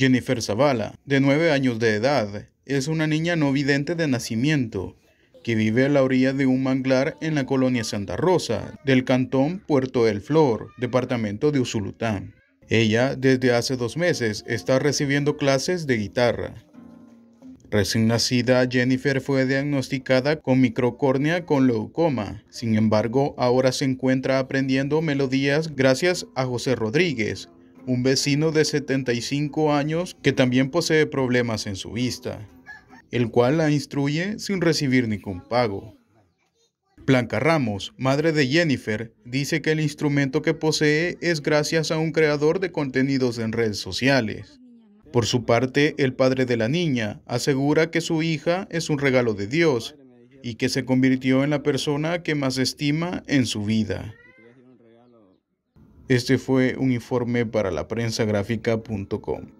Jennifer Zavala, de 9 años de edad, es una niña no vidente de nacimiento que vive a la orilla de un manglar en la colonia Santa Rosa, del cantón Puerto El Flor, departamento de Usulután. Ella, desde hace dos meses, está recibiendo clases de guitarra. Recién nacida, Jennifer fue diagnosticada con microcórnea con leucoma. Sin embargo, ahora se encuentra aprendiendo melodías gracias a José Rodríguez, un vecino de 75 años que también posee problemas en su vista, el cual la instruye sin recibir ningún pago. Blanca Ramos, madre de Jennifer, dice que el instrumento que posee es gracias a un creador de contenidos en redes sociales. Por su parte, el padre de la niña asegura que su hija es un regalo de Dios y que se convirtió en la persona que más estima en su vida. Este fue un informe para la prensa gráfica.com.